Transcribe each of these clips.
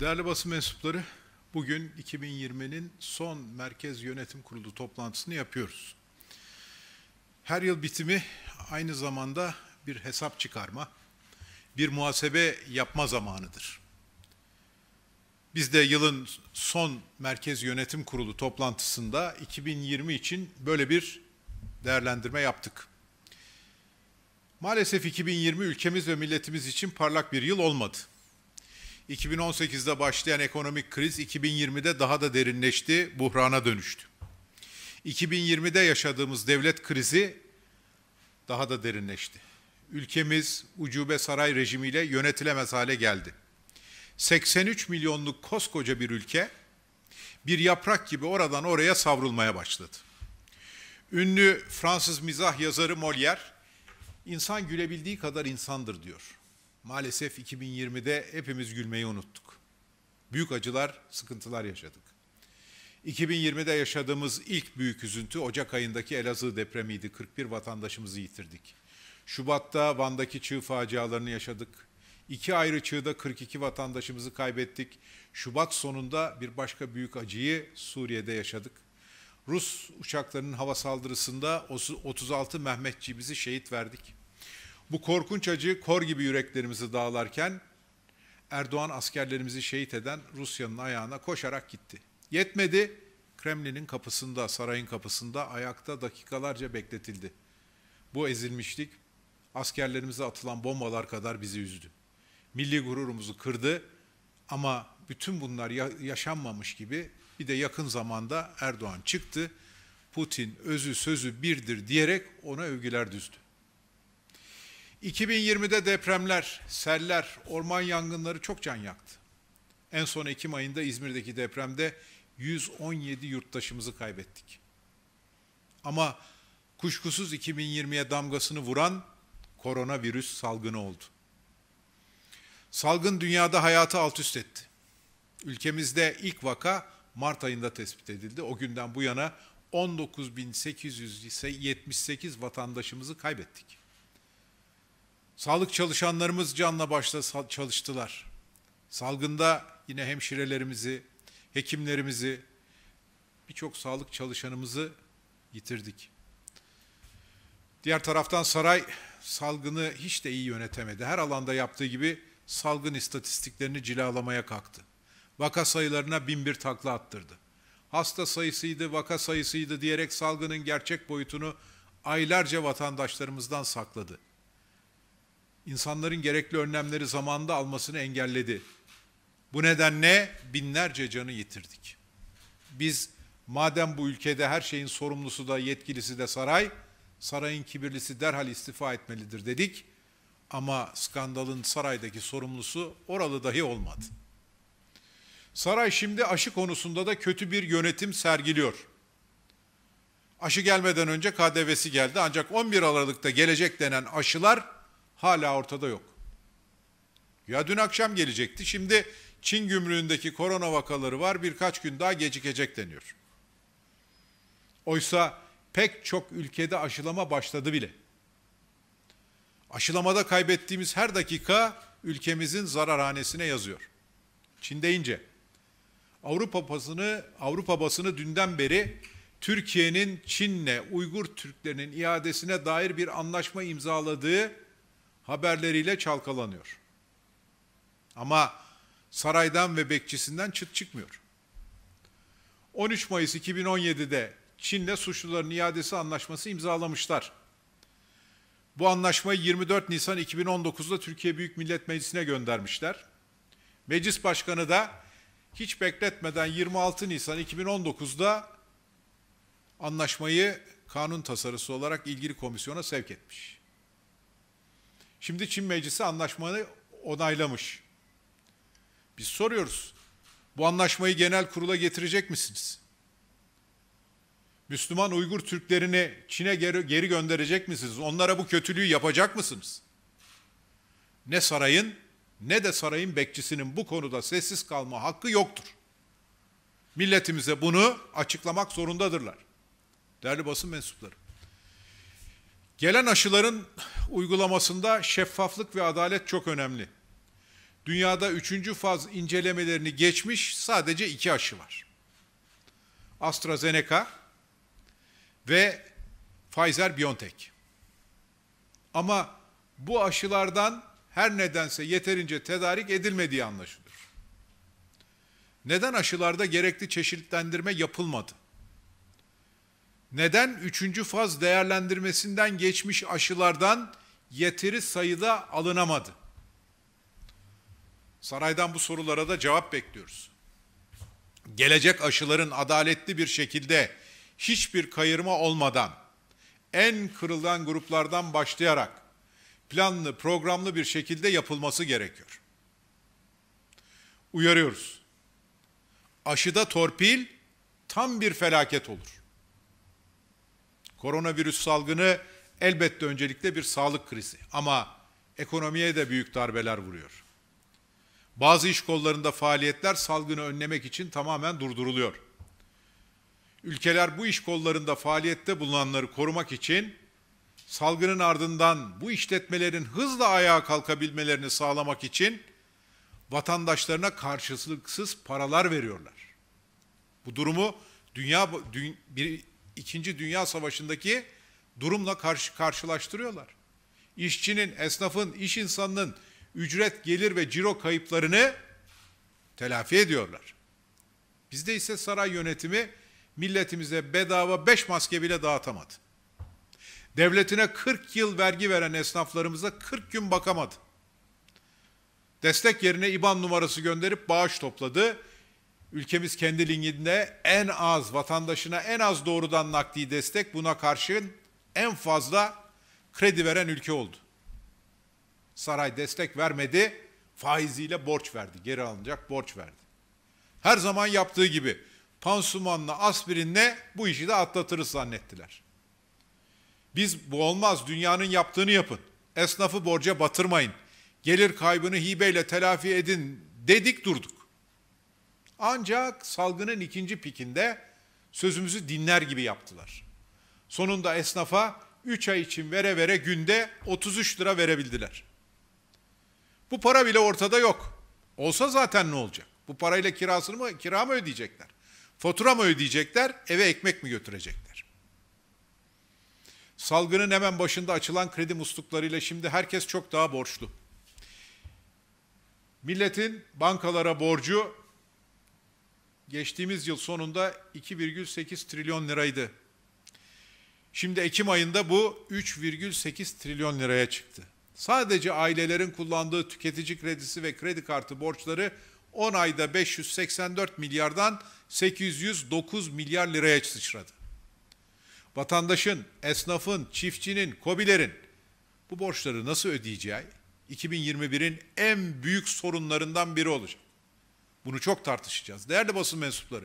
Değerli basın mensupları, bugün 2020'nin son Merkez Yönetim Kurulu toplantısını yapıyoruz. Her yıl bitimi aynı zamanda bir hesap çıkarma, bir muhasebe yapma zamanıdır. Biz de yılın son Merkez Yönetim Kurulu toplantısında 2020 için böyle bir değerlendirme yaptık. Maalesef 2020 ülkemiz ve milletimiz için parlak bir yıl olmadı. 2018'de başlayan ekonomik kriz 2020'de daha da derinleşti, buhrana dönüştü. 2020'de yaşadığımız devlet krizi daha da derinleşti. Ülkemiz ucube saray rejimiyle yönetilemez hale geldi. 83 milyonluk koskoca bir ülke bir yaprak gibi oradan oraya savrulmaya başladı. Ünlü Fransız mizah yazarı Molière, insan gülebildiği kadar insandır diyor maalesef 2020'de hepimiz gülmeyi unuttuk. Büyük acılar, sıkıntılar yaşadık. 2020'de yaşadığımız ilk büyük üzüntü Ocak ayındaki Elazığ depremiydi. 41 vatandaşımızı yitirdik. Şubat'ta Van'daki çığ facialarını yaşadık. İki ayrı çığda 42 vatandaşımızı kaybettik. Şubat sonunda bir başka büyük acıyı Suriye'de yaşadık. Rus uçaklarının hava saldırısında 36 Mehmetçiğimizi şehit verdik. Bu korkunç acı kor gibi yüreklerimizi dağlarken Erdoğan askerlerimizi şehit eden Rusya'nın ayağına koşarak gitti. Yetmedi, Kremlin'in kapısında, sarayın kapısında ayakta dakikalarca bekletildi. Bu ezilmişlik askerlerimize atılan bombalar kadar bizi üzdü. Milli gururumuzu kırdı ama bütün bunlar yaşanmamış gibi bir de yakın zamanda Erdoğan çıktı. Putin özü sözü birdir diyerek ona övgüler düzdü. 2020'de depremler, seller, orman yangınları çok can yaktı. En son Ekim ayında İzmir'deki depremde 117 yurttaşımızı kaybettik. Ama kuşkusuz 2020'ye damgasını vuran koronavirüs salgını oldu. Salgın dünyada hayatı alt üst etti. Ülkemizde ilk vaka Mart ayında tespit edildi. O günden bu yana 19.878 vatandaşımızı kaybettik. Sağlık çalışanlarımız canla başla çalıştılar. Salgında yine hemşirelerimizi, hekimlerimizi, birçok sağlık çalışanımızı yitirdik. Diğer taraftan saray salgını hiç de iyi yönetemedi. Her alanda yaptığı gibi salgın istatistiklerini cilalamaya kalktı. Vaka sayılarına bin bir takla attırdı. Hasta sayısıydı, vaka sayısıydı diyerek salgının gerçek boyutunu aylarca vatandaşlarımızdan sakladı insanların gerekli önlemleri zamanında almasını engelledi. Bu nedenle binlerce canı yitirdik. Biz madem bu ülkede her şeyin sorumlusu da yetkilisi de saray, sarayın kibirlisi derhal istifa etmelidir dedik. Ama skandalın saraydaki sorumlusu oralı dahi olmadı. Saray şimdi aşı konusunda da kötü bir yönetim sergiliyor. Aşı gelmeden önce KDV'si geldi ancak 11 Aralık'ta gelecek denen aşılar hala ortada yok. Ya dün akşam gelecekti. Şimdi Çin gümrüğündeki korona vakaları var. Birkaç gün daha gecikecek deniyor. Oysa pek çok ülkede aşılama başladı bile. Aşılamada kaybettiğimiz her dakika ülkemizin zararhanesine yazıyor. Çin deyince Avrupa basını Avrupa basını dünden beri Türkiye'nin Çin'le Uygur Türklerinin iadesine dair bir anlaşma imzaladığı haberleriyle çalkalanıyor. Ama saraydan ve bekçisinden çıt çıkmıyor. 13 Mayıs 2017'de Çin'le suçluların iadesi anlaşması imzalamışlar. Bu anlaşmayı 24 Nisan 2019'da Türkiye Büyük Millet Meclisi'ne göndermişler. Meclis Başkanı da hiç bekletmeden 26 Nisan 2019'da anlaşmayı kanun tasarısı olarak ilgili komisyona sevk etmiş. Şimdi Çin Meclisi anlaşmayı onaylamış. Biz soruyoruz. Bu anlaşmayı genel kurula getirecek misiniz? Müslüman Uygur Türklerini Çin'e geri, geri gönderecek misiniz? Onlara bu kötülüğü yapacak mısınız? Ne sarayın ne de sarayın bekçisinin bu konuda sessiz kalma hakkı yoktur. Milletimize bunu açıklamak zorundadırlar. Değerli basın mensupları. Gelen aşıların uygulamasında şeffaflık ve adalet çok önemli. Dünyada üçüncü faz incelemelerini geçmiş sadece iki aşı var. AstraZeneca ve Pfizer-BioNTech. Ama bu aşılardan her nedense yeterince tedarik edilmediği anlaşılır. Neden aşılarda gerekli çeşitlendirme yapılmadı? neden üçüncü faz değerlendirmesinden geçmiş aşılardan yeteri sayıda alınamadı? Saraydan bu sorulara da cevap bekliyoruz. Gelecek aşıların adaletli bir şekilde hiçbir kayırma olmadan en kırılgan gruplardan başlayarak planlı, programlı bir şekilde yapılması gerekiyor. Uyarıyoruz. Aşıda torpil tam bir felaket olur. Koronavirüs salgını elbette öncelikle bir sağlık krizi ama ekonomiye de büyük darbeler vuruyor. Bazı iş kollarında faaliyetler salgını önlemek için tamamen durduruluyor. Ülkeler bu iş kollarında faaliyette bulunanları korumak için salgının ardından bu işletmelerin hızla ayağa kalkabilmelerini sağlamak için vatandaşlarına karşılıksız paralar veriyorlar. Bu durumu Dünya bir İkinci Dünya Savaşı'ndaki durumla karşı karşılaştırıyorlar. İşçinin, esnafın, iş insanının ücret, gelir ve ciro kayıplarını telafi ediyorlar. Bizde ise saray yönetimi milletimize bedava beş maske bile dağıtamadı. Devletine 40 yıl vergi veren esnaflarımıza 40 gün bakamadı. Destek yerine IBAN numarası gönderip bağış topladı Ülkemiz kendiliğinde en az vatandaşına en az doğrudan nakdi destek buna karşın en fazla kredi veren ülke oldu. Saray destek vermedi, faiziyle borç verdi. Geri alınacak borç verdi. Her zaman yaptığı gibi pansumanla, aspirinle bu işi de atlatırız zannettiler. Biz bu olmaz, dünyanın yaptığını yapın. Esnafı borca batırmayın. Gelir kaybını hibeyle telafi edin dedik durduk. Ancak salgının ikinci pikinde sözümüzü dinler gibi yaptılar. Sonunda esnafa 3 ay için vere vere günde 33 lira verebildiler. Bu para bile ortada yok. Olsa zaten ne olacak? Bu parayla kirasını mı, kira mı ödeyecekler? Fatura mı ödeyecekler? Eve ekmek mi götürecekler? Salgının hemen başında açılan kredi musluklarıyla şimdi herkes çok daha borçlu. Milletin bankalara borcu geçtiğimiz yıl sonunda 2,8 trilyon liraydı. Şimdi Ekim ayında bu 3,8 trilyon liraya çıktı. Sadece ailelerin kullandığı tüketici kredisi ve kredi kartı borçları 10 ayda 584 milyardan 809 milyar liraya sıçradı. Vatandaşın, esnafın, çiftçinin, kobilerin bu borçları nasıl ödeyeceği 2021'in en büyük sorunlarından biri olacak. Bunu çok tartışacağız. Değerli basın mensupları,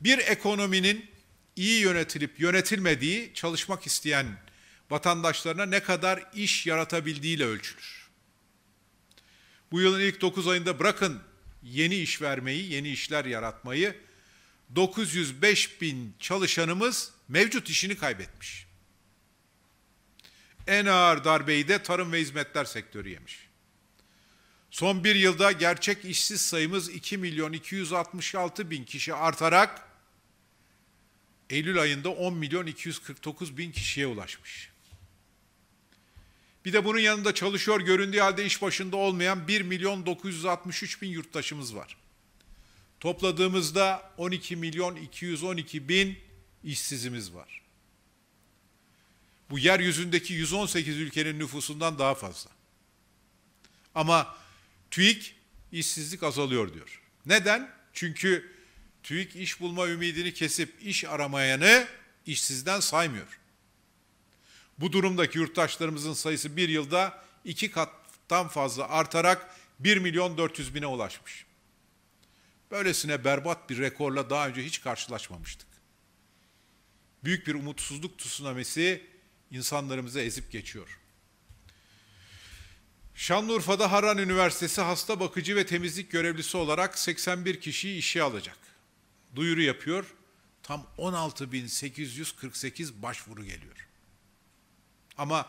bir ekonominin iyi yönetilip yönetilmediği çalışmak isteyen vatandaşlarına ne kadar iş yaratabildiğiyle ölçülür. Bu yılın ilk 9 ayında bırakın yeni iş vermeyi, yeni işler yaratmayı 905 bin çalışanımız mevcut işini kaybetmiş. En ağır darbeyi de tarım ve hizmetler sektörü yemiş. Son bir yılda gerçek işsiz sayımız 2 milyon 266 bin kişi artarak Eylül ayında 10 milyon 249 bin kişiye ulaşmış. Bir de bunun yanında çalışıyor göründüğü halde iş başında olmayan 1 milyon 963 bin yurttaşımız var. Topladığımızda 12 milyon 212 bin işsizimiz var. Bu yeryüzündeki 118 ülkenin nüfusundan daha fazla. Ama TÜİK işsizlik azalıyor diyor. Neden? Çünkü TÜİK iş bulma ümidini kesip iş aramayanı işsizden saymıyor. Bu durumdaki yurttaşlarımızın sayısı bir yılda iki kattan fazla artarak 1 milyon 400 bine ulaşmış. Böylesine berbat bir rekorla daha önce hiç karşılaşmamıştık. Büyük bir umutsuzluk tsunamisi insanlarımızı ezip geçiyor. Şanlıurfa'da Harran Üniversitesi hasta bakıcı ve temizlik görevlisi olarak 81 kişiyi işe alacak. Duyuru yapıyor. Tam 16.848 başvuru geliyor. Ama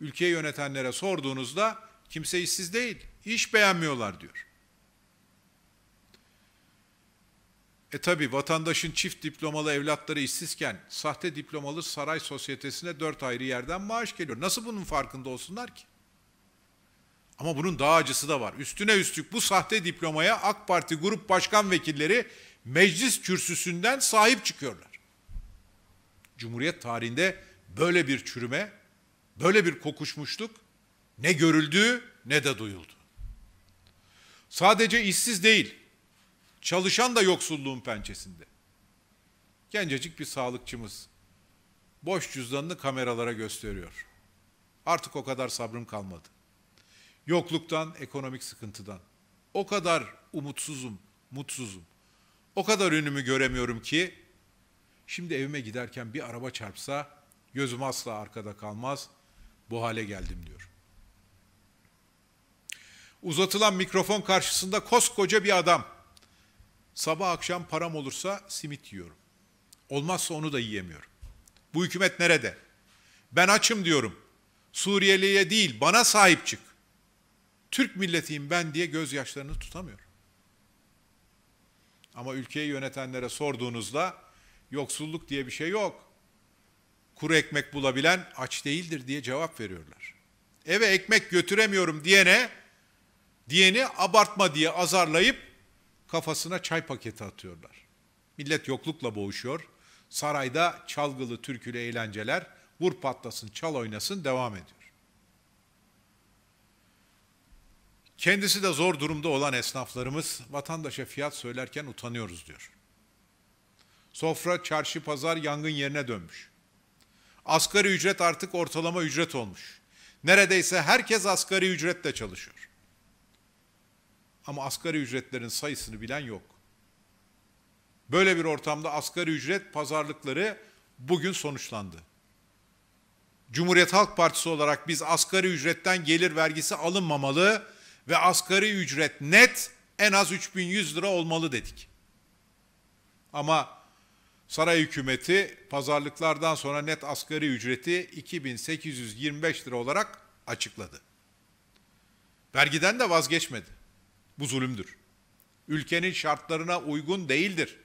ülkeyi yönetenlere sorduğunuzda kimse işsiz değil, iş beğenmiyorlar diyor. E tabi vatandaşın çift diplomalı evlatları işsizken sahte diplomalı saray sosyetesine dört ayrı yerden maaş geliyor. Nasıl bunun farkında olsunlar ki? Ama bunun daha acısı da var. Üstüne üstlük bu sahte diplomaya AK Parti grup başkan vekilleri meclis kürsüsünden sahip çıkıyorlar. Cumhuriyet tarihinde böyle bir çürüme, böyle bir kokuşmuşluk ne görüldü ne de duyuldu. Sadece işsiz değil, çalışan da yoksulluğun pençesinde. Gencecik bir sağlıkçımız boş cüzdanını kameralara gösteriyor. Artık o kadar sabrım kalmadı. Yokluktan, ekonomik sıkıntıdan. O kadar umutsuzum, mutsuzum. O kadar önümü göremiyorum ki şimdi evime giderken bir araba çarpsa gözüm asla arkada kalmaz. Bu hale geldim diyor. Uzatılan mikrofon karşısında koskoca bir adam. Sabah akşam param olursa simit yiyorum. Olmazsa onu da yiyemiyorum. Bu hükümet nerede? Ben açım diyorum. Suriyeliye değil bana sahip çık. Türk milletiyim ben diye gözyaşlarını tutamıyor. Ama ülkeyi yönetenlere sorduğunuzda yoksulluk diye bir şey yok. Kuru ekmek bulabilen aç değildir diye cevap veriyorlar. Eve ekmek götüremiyorum diyene diyeni abartma diye azarlayıp kafasına çay paketi atıyorlar. Millet yoklukla boğuşuyor. Sarayda çalgılı türkülü eğlenceler vur patlasın çal oynasın devam ediyor. Kendisi de zor durumda olan esnaflarımız vatandaşa fiyat söylerken utanıyoruz diyor. Sofra, çarşı, pazar yangın yerine dönmüş. Asgari ücret artık ortalama ücret olmuş. Neredeyse herkes asgari ücretle çalışıyor. Ama asgari ücretlerin sayısını bilen yok. Böyle bir ortamda asgari ücret pazarlıkları bugün sonuçlandı. Cumhuriyet Halk Partisi olarak biz asgari ücretten gelir vergisi alınmamalı, ve asgari ücret net en az 3100 lira olmalı dedik. Ama saray hükümeti pazarlıklardan sonra net asgari ücreti 2825 lira olarak açıkladı. Vergiden de vazgeçmedi. Bu zulümdür. Ülkenin şartlarına uygun değildir.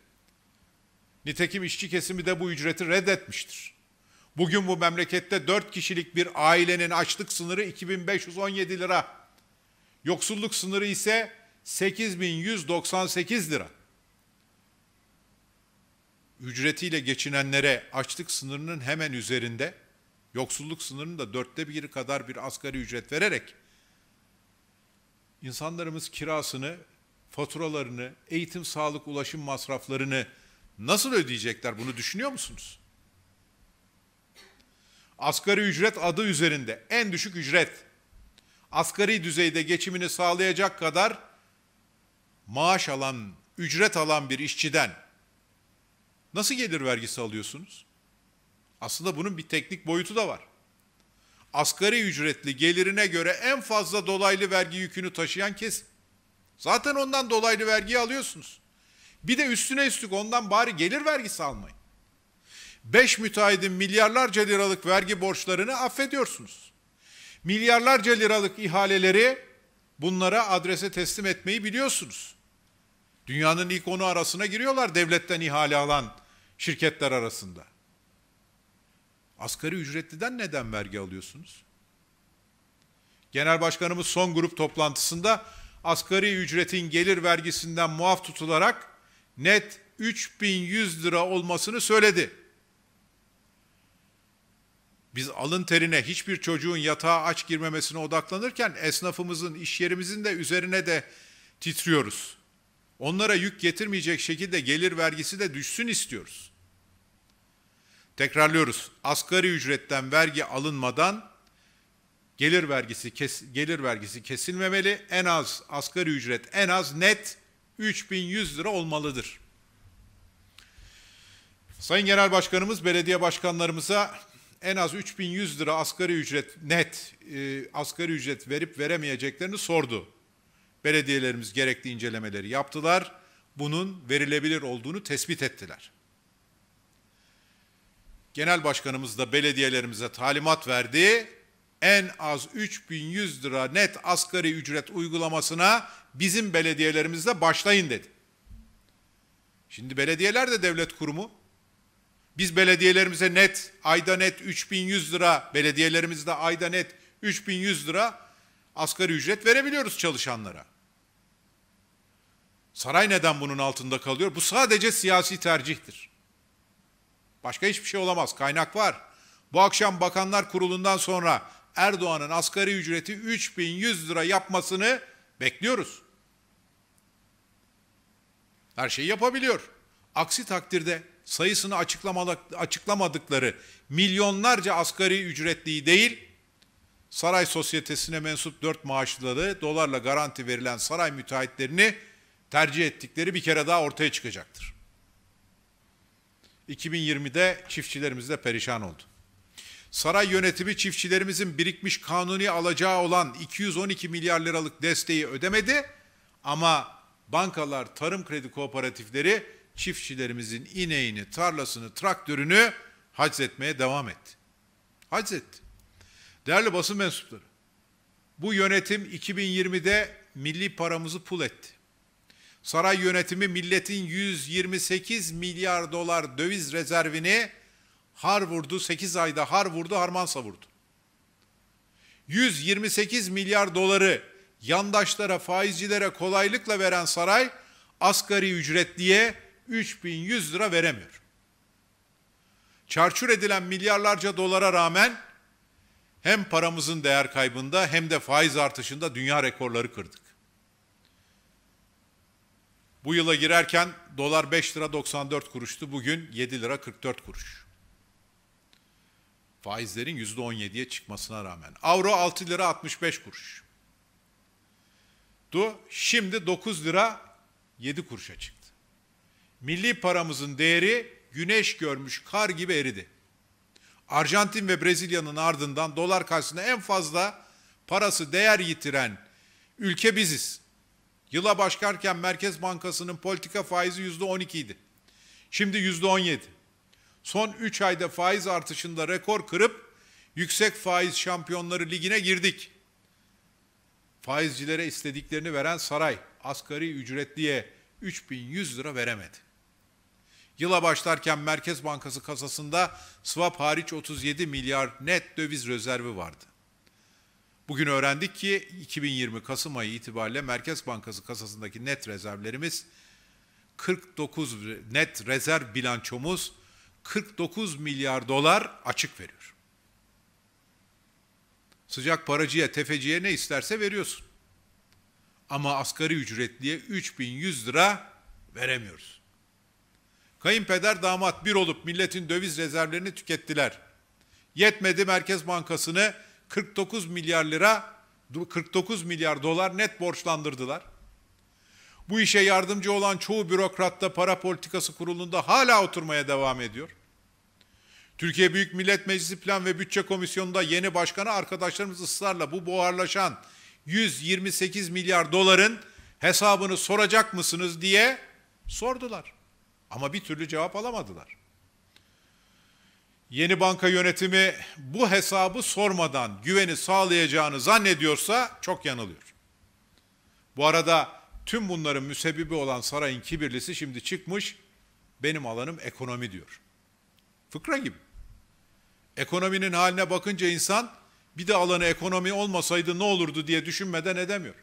Nitekim işçi kesimi de bu ücreti reddetmiştir. Bugün bu memlekette 4 kişilik bir ailenin açlık sınırı 2517 lira. Yoksulluk sınırı ise 8198 lira. Ücretiyle geçinenlere açlık sınırının hemen üzerinde, yoksulluk sınırının da dörtte biri kadar bir asgari ücret vererek insanlarımız kirasını, faturalarını, eğitim, sağlık, ulaşım masraflarını nasıl ödeyecekler bunu düşünüyor musunuz? Asgari ücret adı üzerinde en düşük ücret asgari düzeyde geçimini sağlayacak kadar maaş alan, ücret alan bir işçiden nasıl gelir vergisi alıyorsunuz? Aslında bunun bir teknik boyutu da var. Asgari ücretli gelirine göre en fazla dolaylı vergi yükünü taşıyan kesim. Zaten ondan dolaylı vergi alıyorsunuz. Bir de üstüne üstlük ondan bari gelir vergisi almayın. Beş müteahhidin milyarlarca liralık vergi borçlarını affediyorsunuz. Milyarlarca liralık ihaleleri bunlara adrese teslim etmeyi biliyorsunuz. Dünyanın ilk onu arasına giriyorlar devletten ihale alan şirketler arasında. Asgari ücretliden neden vergi alıyorsunuz? Genel Başkanımız son grup toplantısında asgari ücretin gelir vergisinden muaf tutularak net 3100 lira olmasını söyledi. Biz alın terine hiçbir çocuğun yatağa aç girmemesine odaklanırken esnafımızın, iş yerimizin de üzerine de titriyoruz. Onlara yük getirmeyecek şekilde gelir vergisi de düşsün istiyoruz. Tekrarlıyoruz. Asgari ücretten vergi alınmadan gelir vergisi kes, gelir vergisi kesilmemeli. En az asgari ücret en az net 3100 lira olmalıdır. Sayın Genel Başkanımız belediye başkanlarımıza en az 3100 lira asgari ücret net e, asgari ücret verip veremeyeceklerini sordu. Belediyelerimiz gerekli incelemeleri yaptılar. Bunun verilebilir olduğunu tespit ettiler. Genel Başkanımız da belediyelerimize talimat verdi. En az 3100 lira net asgari ücret uygulamasına bizim belediyelerimizde başlayın dedi. Şimdi belediyeler de devlet kurumu. Biz belediyelerimize net, ayda net 3100 lira, belediyelerimizde ayda net 3100 lira asgari ücret verebiliyoruz çalışanlara. Saray neden bunun altında kalıyor? Bu sadece siyasi tercihtir. Başka hiçbir şey olamaz. Kaynak var. Bu akşam Bakanlar Kurulu'ndan sonra Erdoğan'ın asgari ücreti 3100 lira yapmasını bekliyoruz. Her şeyi yapabiliyor. Aksi takdirde sayısını açıklamadıkları milyonlarca asgari ücretliyi değil, saray sosyetesine mensup dört maaşlıları dolarla garanti verilen saray müteahhitlerini tercih ettikleri bir kere daha ortaya çıkacaktır. 2020'de çiftçilerimiz de perişan oldu. Saray yönetimi çiftçilerimizin birikmiş kanuni alacağı olan 212 milyar liralık desteği ödemedi ama bankalar, tarım kredi kooperatifleri çiftçilerimizin ineğini, tarlasını, traktörünü haczetmeye devam etti. Haczetti. Değerli basın mensupları, bu yönetim 2020'de milli paramızı pul etti. Saray yönetimi milletin 128 milyar dolar döviz rezervini har vurdu, 8 ayda har vurdu, harman savurdu. 128 milyar doları yandaşlara, faizcilere kolaylıkla veren saray asgari ücretliye 3100 lira veremiyor. Çarçur edilen milyarlarca dolara rağmen hem paramızın değer kaybında hem de faiz artışında dünya rekorları kırdık. Bu yıla girerken dolar 5 lira 94 kuruştu. Bugün 7 lira 44 kuruş. Faizlerin %17'ye çıkmasına rağmen. Avro 6 lira 65 kuruş. Du şimdi 9 lira 7 kuruşa çıktı. Milli paramızın değeri güneş görmüş kar gibi eridi. Arjantin ve Brezilya'nın ardından dolar karşısında en fazla parası değer yitiren ülke biziz. Yıla başlarken Merkez Bankası'nın politika faizi yüzde on idi. Şimdi yüzde on yedi. Son üç ayda faiz artışında rekor kırıp yüksek faiz şampiyonları ligine girdik. Faizcilere istediklerini veren saray asgari ücretliye 3100 lira veremedi. Yıla başlarken Merkez Bankası kasasında swap hariç 37 milyar net döviz rezervi vardı. Bugün öğrendik ki 2020 Kasım ayı itibariyle Merkez Bankası kasasındaki net rezervlerimiz 49 net rezerv bilançomuz 49 milyar dolar açık veriyor. Sıcak paracıya, tefeciye ne isterse veriyorsun. Ama asgari ücretliye 3100 lira veremiyoruz. Kayınpeder damat bir olup milletin döviz rezervlerini tükettiler. Yetmedi Merkez Bankası'nı 49 milyar lira 49 milyar dolar net borçlandırdılar. Bu işe yardımcı olan çoğu bürokrat da para politikası kurulunda hala oturmaya devam ediyor. Türkiye Büyük Millet Meclisi Plan ve Bütçe Komisyonu'nda yeni başkanı arkadaşlarımız ısrarla bu buharlaşan 128 milyar doların hesabını soracak mısınız diye sordular. Ama bir türlü cevap alamadılar. Yeni banka yönetimi bu hesabı sormadan güveni sağlayacağını zannediyorsa çok yanılıyor. Bu arada tüm bunların müsebbibi olan sarayın kibirlisi şimdi çıkmış benim alanım ekonomi diyor. Fıkra gibi. Ekonominin haline bakınca insan bir de alanı ekonomi olmasaydı ne olurdu diye düşünmeden edemiyor.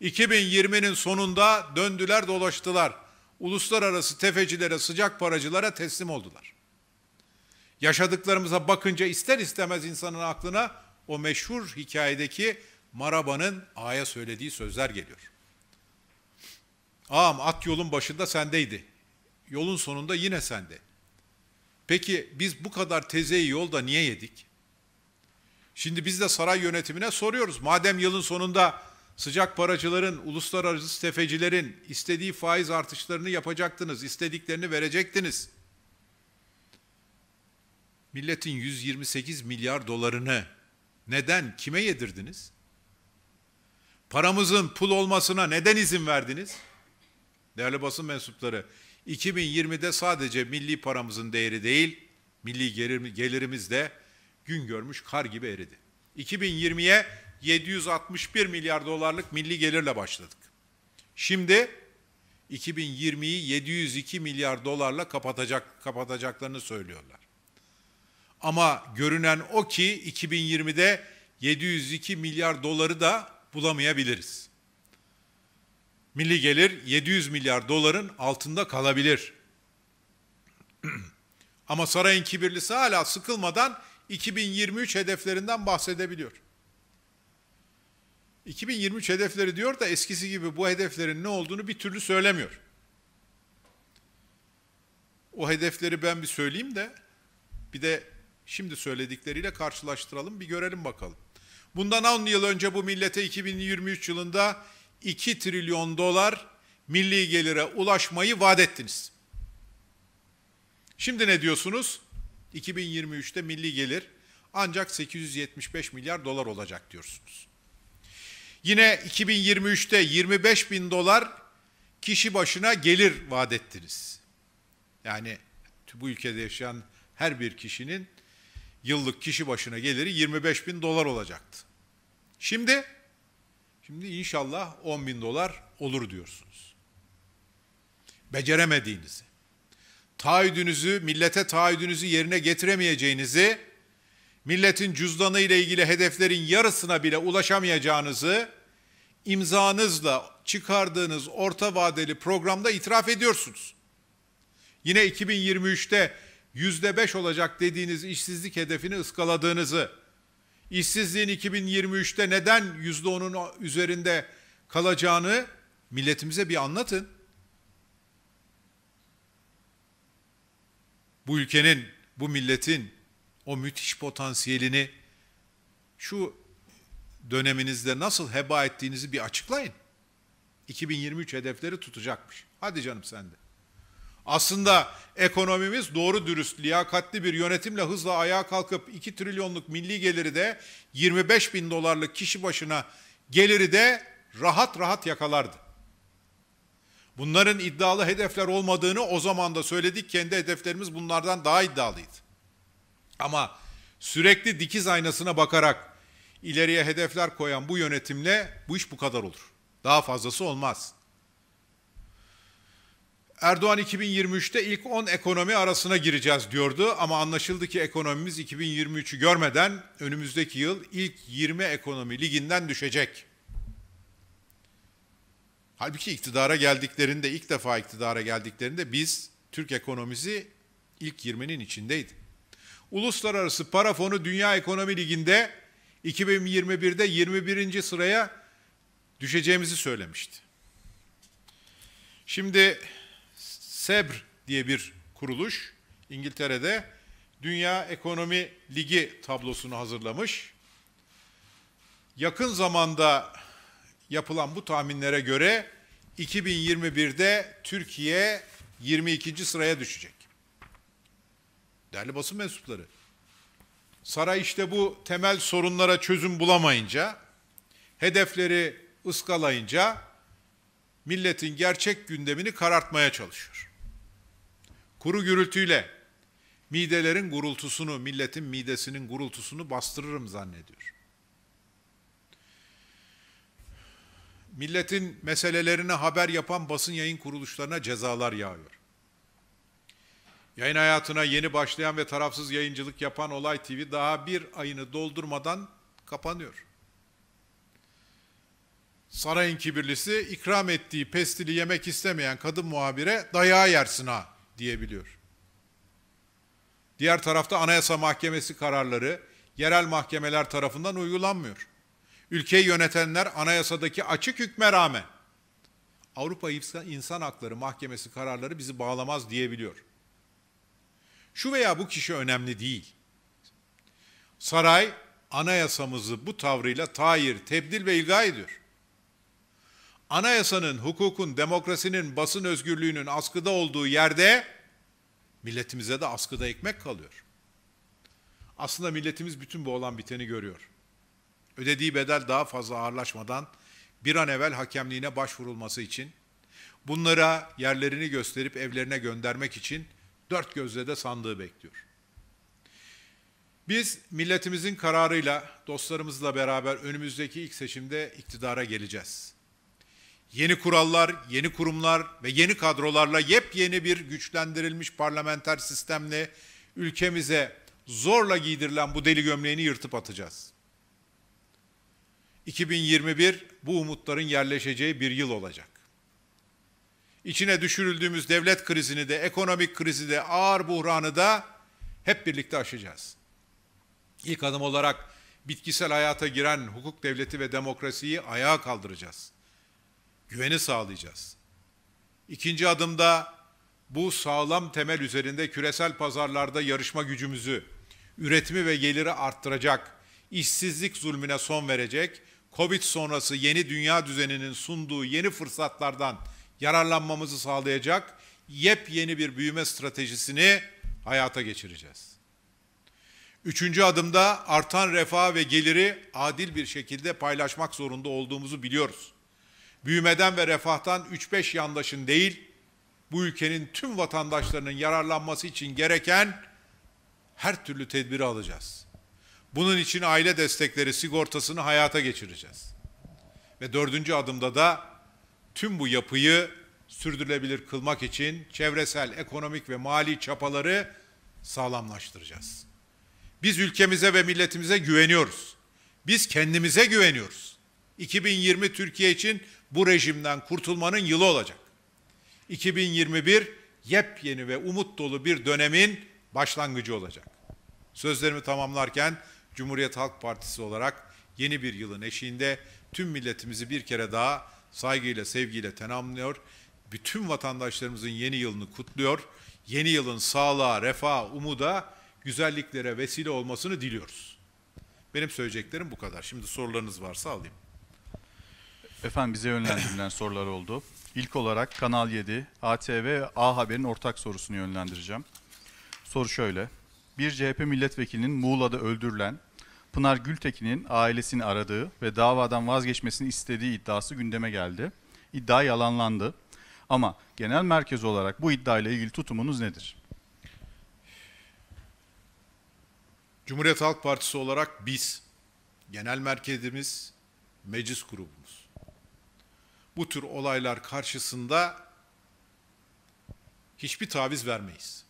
2020'nin sonunda döndüler dolaştılar uluslararası tefecilere, sıcak paracılara teslim oldular. Yaşadıklarımıza bakınca ister istemez insanın aklına o meşhur hikayedeki Maraba'nın ağaya söylediği sözler geliyor. Ağam at yolun başında sendeydi. Yolun sonunda yine sende. Peki biz bu kadar tezeyi yolda niye yedik? Şimdi biz de saray yönetimine soruyoruz. Madem yılın sonunda Sıcak paracıların, uluslararası tefecilerin istediği faiz artışlarını yapacaktınız, istediklerini verecektiniz. Milletin 128 milyar dolarını neden, kime yedirdiniz? Paramızın pul olmasına neden izin verdiniz? Değerli basın mensupları, 2020'de sadece milli paramızın değeri değil, milli gelirimiz de gün görmüş kar gibi eridi. 2020'ye 761 milyar dolarlık milli gelirle başladık. Şimdi 2020'yi 702 milyar dolarla kapatacak kapatacaklarını söylüyorlar. Ama görünen o ki 2020'de 702 milyar doları da bulamayabiliriz. Milli gelir 700 milyar doların altında kalabilir. Ama sarayın kibirlisi hala sıkılmadan 2023 hedeflerinden bahsedebiliyor. 2023 hedefleri diyor da eskisi gibi bu hedeflerin ne olduğunu bir türlü söylemiyor. O hedefleri ben bir söyleyeyim de bir de şimdi söyledikleriyle karşılaştıralım bir görelim bakalım. Bundan 10 yıl önce bu millete 2023 yılında 2 trilyon dolar milli gelire ulaşmayı vaat ettiniz. Şimdi ne diyorsunuz? 2023'te milli gelir ancak 875 milyar dolar olacak diyorsunuz. Yine 2023'te 25 bin dolar kişi başına gelir vaat ettiniz. Yani bu ülkede yaşayan her bir kişinin yıllık kişi başına geliri 25 bin dolar olacaktı. Şimdi, şimdi inşallah 10 bin dolar olur diyorsunuz. Beceremediğinizi, taahhüdünüzü, millete taahhüdünüzü yerine getiremeyeceğinizi milletin cüzdanı ile ilgili hedeflerin yarısına bile ulaşamayacağınızı imzanızla çıkardığınız orta vadeli programda itiraf ediyorsunuz. Yine 2023'te yüzde beş olacak dediğiniz işsizlik hedefini ıskaladığınızı, işsizliğin 2023'te neden yüzde onun üzerinde kalacağını milletimize bir anlatın. Bu ülkenin, bu milletin o müthiş potansiyelini şu döneminizde nasıl heba ettiğinizi bir açıklayın. 2023 hedefleri tutacakmış. Hadi canım sen de. Aslında ekonomimiz doğru dürüst, liyakatli bir yönetimle hızla ayağa kalkıp 2 trilyonluk milli geliri de 25 bin dolarlık kişi başına geliri de rahat rahat yakalardı. Bunların iddialı hedefler olmadığını o zaman da söyledik. Kendi hedeflerimiz bunlardan daha iddialıydı. Ama sürekli dikiz aynasına bakarak ileriye hedefler koyan bu yönetimle bu iş bu kadar olur. Daha fazlası olmaz. Erdoğan 2023'te ilk 10 ekonomi arasına gireceğiz diyordu ama anlaşıldı ki ekonomimiz 2023'ü görmeden önümüzdeki yıl ilk 20 ekonomi liginden düşecek. Halbuki iktidara geldiklerinde ilk defa iktidara geldiklerinde biz Türk ekonomisi ilk 20'nin içindeydi. Uluslararası Para Fonu Dünya Ekonomi Ligi'nde 2021'de 21. sıraya düşeceğimizi söylemişti. Şimdi SEBR diye bir kuruluş İngiltere'de Dünya Ekonomi Ligi tablosunu hazırlamış. Yakın zamanda yapılan bu tahminlere göre 2021'de Türkiye 22. sıraya düşecek. Değerli basın mensupları, saray işte bu temel sorunlara çözüm bulamayınca, hedefleri ıskalayınca milletin gerçek gündemini karartmaya çalışıyor. Kuru gürültüyle midelerin gurultusunu, milletin midesinin gurultusunu bastırırım zannediyor. Milletin meselelerine haber yapan basın yayın kuruluşlarına cezalar yağıyor. Yayın hayatına yeni başlayan ve tarafsız yayıncılık yapan Olay TV daha bir ayını doldurmadan kapanıyor. Sarayın kibirlisi ikram ettiği pestili yemek istemeyen kadın muhabire dayağı yersin ha diyebiliyor. Diğer tarafta Anayasa Mahkemesi kararları yerel mahkemeler tarafından uygulanmıyor. Ülkeyi yönetenler anayasadaki açık hükme rağmen Avrupa İnsan Hakları Mahkemesi kararları bizi bağlamaz diyebiliyor. Şu veya bu kişi önemli değil. Saray anayasamızı bu tavrıyla tayir, tebdil ve ilga ediyor. Anayasanın, hukukun, demokrasinin, basın özgürlüğünün askıda olduğu yerde milletimize de askıda ekmek kalıyor. Aslında milletimiz bütün bu olan biteni görüyor. Ödediği bedel daha fazla ağırlaşmadan bir an evvel hakemliğine başvurulması için, bunlara yerlerini gösterip evlerine göndermek için Dört gözle de sandığı bekliyor. Biz milletimizin kararıyla dostlarımızla beraber önümüzdeki ilk seçimde iktidara geleceğiz. Yeni kurallar, yeni kurumlar ve yeni kadrolarla yepyeni bir güçlendirilmiş parlamenter sistemle ülkemize zorla giydirilen bu deli gömleğini yırtıp atacağız. 2021 bu umutların yerleşeceği bir yıl olacak içine düşürüldüğümüz devlet krizini de, ekonomik krizi de, ağır buhranı da hep birlikte aşacağız. İlk adım olarak bitkisel hayata giren hukuk devleti ve demokrasiyi ayağa kaldıracağız. Güveni sağlayacağız. İkinci adımda bu sağlam temel üzerinde küresel pazarlarda yarışma gücümüzü, üretimi ve geliri arttıracak, işsizlik zulmüne son verecek, Covid sonrası yeni dünya düzeninin sunduğu yeni fırsatlardan yararlanmamızı sağlayacak yepyeni bir büyüme stratejisini hayata geçireceğiz. Üçüncü adımda artan refah ve geliri adil bir şekilde paylaşmak zorunda olduğumuzu biliyoruz. Büyümeden ve refahtan 3-5 yandaşın değil, bu ülkenin tüm vatandaşlarının yararlanması için gereken her türlü tedbiri alacağız. Bunun için aile destekleri sigortasını hayata geçireceğiz. Ve dördüncü adımda da tüm bu yapıyı sürdürülebilir kılmak için çevresel, ekonomik ve mali çapaları sağlamlaştıracağız. Biz ülkemize ve milletimize güveniyoruz. Biz kendimize güveniyoruz. 2020 Türkiye için bu rejimden kurtulmanın yılı olacak. 2021 yepyeni ve umut dolu bir dönemin başlangıcı olacak. Sözlerimi tamamlarken Cumhuriyet Halk Partisi olarak yeni bir yılın eşiğinde tüm milletimizi bir kere daha saygıyla, sevgiyle tenamlıyor. Bütün vatandaşlarımızın yeni yılını kutluyor. Yeni yılın sağlığa, refaha, umuda, güzelliklere vesile olmasını diliyoruz. Benim söyleyeceklerim bu kadar. Şimdi sorularınız varsa alayım. Efendim bize yönlendirilen sorular oldu. İlk olarak Kanal 7, ATV, A Haber'in ortak sorusunu yönlendireceğim. Soru şöyle. Bir CHP milletvekilinin Muğla'da öldürülen Pınar Gültekin'in ailesini aradığı ve davadan vazgeçmesini istediği iddiası gündeme geldi. İddia yalanlandı. Ama genel merkez olarak bu iddiayla ilgili tutumunuz nedir? Cumhuriyet Halk Partisi olarak biz, genel merkezimiz, meclis grubumuz. Bu tür olaylar karşısında hiçbir taviz vermeyiz.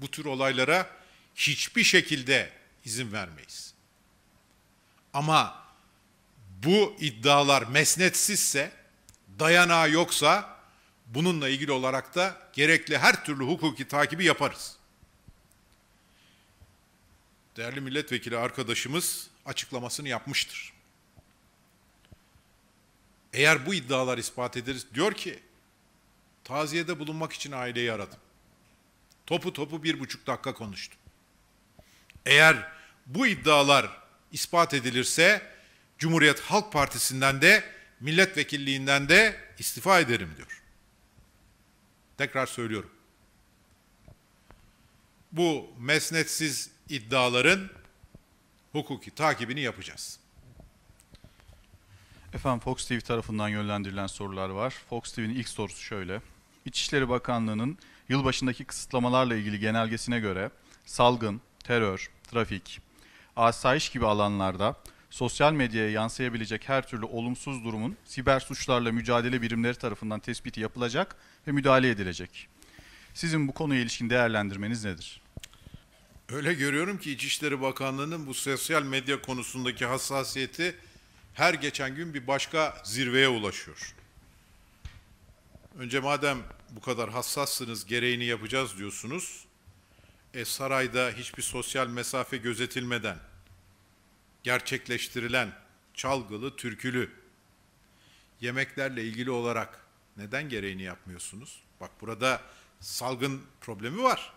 Bu tür olaylara hiçbir şekilde izin vermeyiz. Ama bu iddialar mesnetsizse, dayanağı yoksa bununla ilgili olarak da gerekli her türlü hukuki takibi yaparız. Değerli milletvekili arkadaşımız açıklamasını yapmıştır. Eğer bu iddialar ispat ederiz, diyor ki, taziyede bulunmak için aileyi aradım. Topu topu bir buçuk dakika konuştum. Eğer bu iddialar ispat edilirse Cumhuriyet Halk Partisi'nden de milletvekilliğinden de istifa ederim diyor. Tekrar söylüyorum. Bu mesnetsiz iddiaların hukuki takibini yapacağız. Efendim Fox TV tarafından yönlendirilen sorular var. Fox TV'nin ilk sorusu şöyle. İçişleri Bakanlığı'nın yılbaşındaki kısıtlamalarla ilgili genelgesine göre salgın, terör, trafik, asayiş gibi alanlarda sosyal medyaya yansıyabilecek her türlü olumsuz durumun siber suçlarla mücadele birimleri tarafından tespiti yapılacak ve müdahale edilecek. Sizin bu konuya ilişkin değerlendirmeniz nedir? Öyle görüyorum ki İçişleri Bakanlığı'nın bu sosyal medya konusundaki hassasiyeti her geçen gün bir başka zirveye ulaşıyor. Önce madem bu kadar hassassınız, gereğini yapacağız diyorsunuz. E sarayda hiçbir sosyal mesafe gözetilmeden gerçekleştirilen çalgılı, türkülü yemeklerle ilgili olarak neden gereğini yapmıyorsunuz? Bak burada salgın problemi var.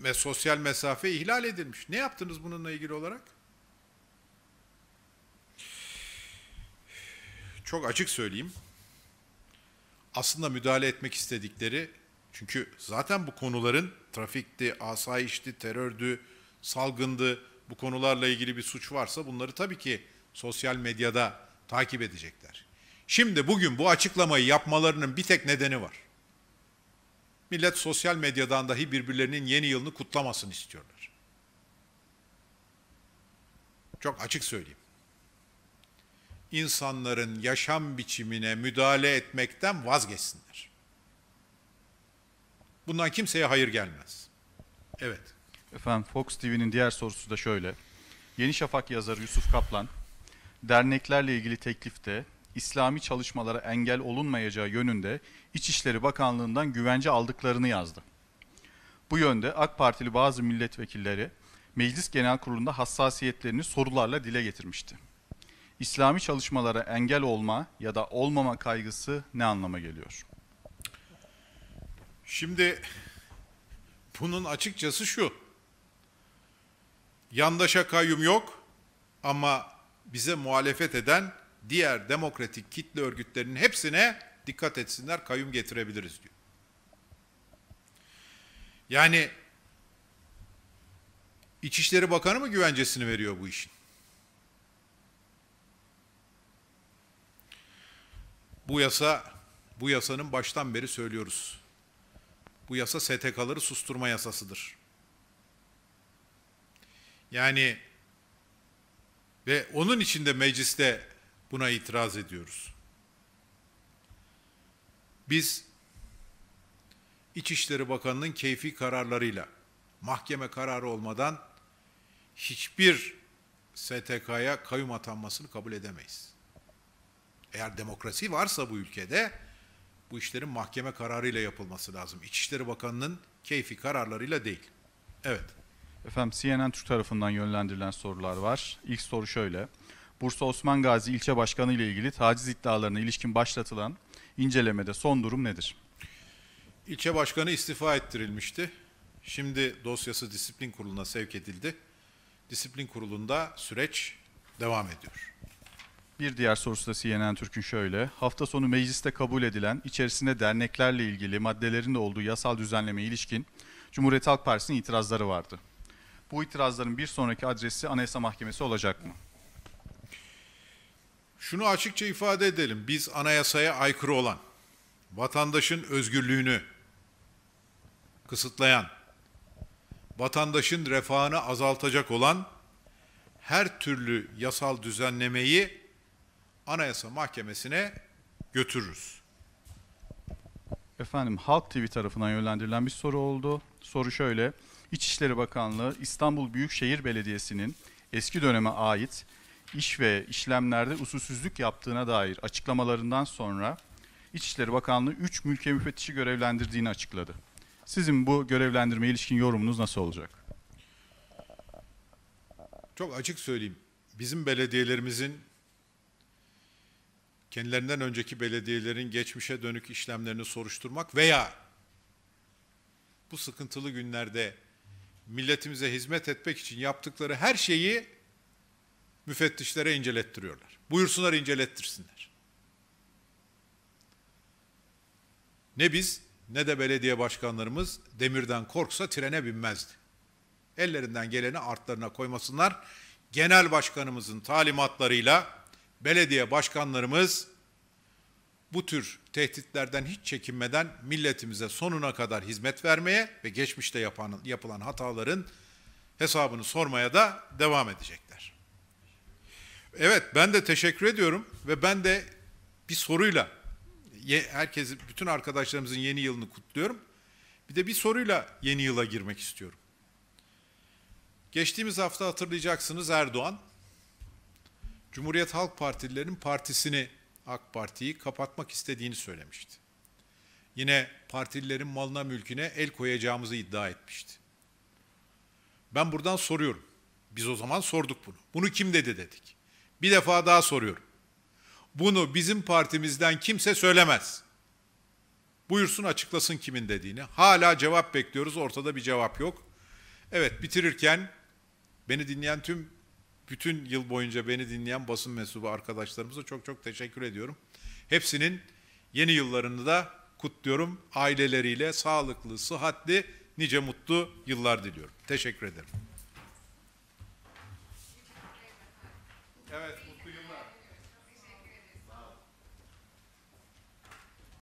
Ve sosyal mesafe ihlal edilmiş. Ne yaptınız bununla ilgili olarak? Çok açık söyleyeyim. Aslında müdahale etmek istedikleri çünkü zaten bu konuların trafikti, asayişti, terördü, salgındı, bu konularla ilgili bir suç varsa bunları tabii ki sosyal medyada takip edecekler. Şimdi bugün bu açıklamayı yapmalarının bir tek nedeni var. Millet sosyal medyadan dahi birbirlerinin yeni yılını kutlamasın istiyorlar. Çok açık söyleyeyim. İnsanların yaşam biçimine müdahale etmekten vazgeçsinler. Bundan kimseye hayır gelmez. Evet. Efendim Fox TV'nin diğer sorusu da şöyle. Yeni Şafak yazarı Yusuf Kaplan, derneklerle ilgili teklifte İslami çalışmalara engel olunmayacağı yönünde İçişleri Bakanlığı'ndan güvence aldıklarını yazdı. Bu yönde AK Partili bazı milletvekilleri Meclis Genel Kurulu'nda hassasiyetlerini sorularla dile getirmişti. İslami çalışmalara engel olma ya da olmama kaygısı ne anlama geliyor? Şimdi bunun açıkçası şu. Yandaşa kayyum yok ama bize muhalefet eden diğer demokratik kitle örgütlerinin hepsine dikkat etsinler, kayyum getirebiliriz diyor. Yani İçişleri Bakanı mı güvencesini veriyor bu işin? Bu yasa, bu yasanın baştan beri söylüyoruz. Bu yasa STK'ları susturma yasasıdır. Yani ve onun içinde mecliste buna itiraz ediyoruz. Biz İçişleri Bakanı'nın keyfi kararlarıyla mahkeme kararı olmadan hiçbir STK'ya kayyum atanmasını kabul edemeyiz. Eğer demokrasi varsa bu ülkede bu işlerin mahkeme kararıyla yapılması lazım. İçişleri Bakanı'nın keyfi kararlarıyla değil. Evet. Efendim CNN Türk tarafından yönlendirilen sorular var. İlk soru şöyle. Bursa Osman Gazi ilçe başkanı ile ilgili taciz iddialarına ilişkin başlatılan incelemede son durum nedir? İlçe başkanı istifa ettirilmişti. Şimdi dosyası disiplin kuruluna sevk edildi. Disiplin kurulunda süreç devam ediyor. Bir diğer sorusu da CNN Türk'ün şöyle. Hafta sonu mecliste kabul edilen içerisinde derneklerle ilgili maddelerin de olduğu yasal düzenleme ilişkin Cumhuriyet Halk Partisi'nin itirazları vardı. Bu itirazların bir sonraki adresi Anayasa Mahkemesi olacak mı? Şunu açıkça ifade edelim. Biz anayasaya aykırı olan, vatandaşın özgürlüğünü kısıtlayan, vatandaşın refahını azaltacak olan her türlü yasal düzenlemeyi Anayasa Mahkemesi'ne götürürüz. Efendim Halk TV tarafından yönlendirilen bir soru oldu. Soru şöyle. İçişleri Bakanlığı İstanbul Büyükşehir Belediyesi'nin eski döneme ait iş ve işlemlerde usulsüzlük yaptığına dair açıklamalarından sonra İçişleri Bakanlığı 3 mülkiye müfettişi görevlendirdiğini açıkladı. Sizin bu görevlendirme ilişkin yorumunuz nasıl olacak? Çok açık söyleyeyim. Bizim belediyelerimizin kendilerinden önceki belediyelerin geçmişe dönük işlemlerini soruşturmak veya bu sıkıntılı günlerde milletimize hizmet etmek için yaptıkları her şeyi müfettişlere incelettiriyorlar. Buyursunlar incelettirsinler. Ne biz ne de belediye başkanlarımız demirden korksa trene binmezdi. Ellerinden geleni artlarına koymasınlar. Genel başkanımızın talimatlarıyla belediye başkanlarımız bu tür tehditlerden hiç çekinmeden milletimize sonuna kadar hizmet vermeye ve geçmişte yapan, yapılan hataların hesabını sormaya da devam edecekler. Evet ben de teşekkür ediyorum ve ben de bir soruyla herkesi bütün arkadaşlarımızın yeni yılını kutluyorum. Bir de bir soruyla yeni yıla girmek istiyorum. Geçtiğimiz hafta hatırlayacaksınız Erdoğan Cumhuriyet Halk Partililerinin partisini AK Parti'yi kapatmak istediğini söylemişti. Yine partililerin malına mülküne el koyacağımızı iddia etmişti. Ben buradan soruyorum. Biz o zaman sorduk bunu. Bunu kim dedi dedik. Bir defa daha soruyorum. Bunu bizim partimizden kimse söylemez. Buyursun açıklasın kimin dediğini. Hala cevap bekliyoruz. Ortada bir cevap yok. Evet bitirirken beni dinleyen tüm bütün yıl boyunca beni dinleyen basın mensubu arkadaşlarımıza çok çok teşekkür ediyorum. Hepsinin yeni yıllarını da kutluyorum. Aileleriyle sağlıklı, sıhhatli, nice mutlu yıllar diliyorum. Teşekkür ederim. Evet.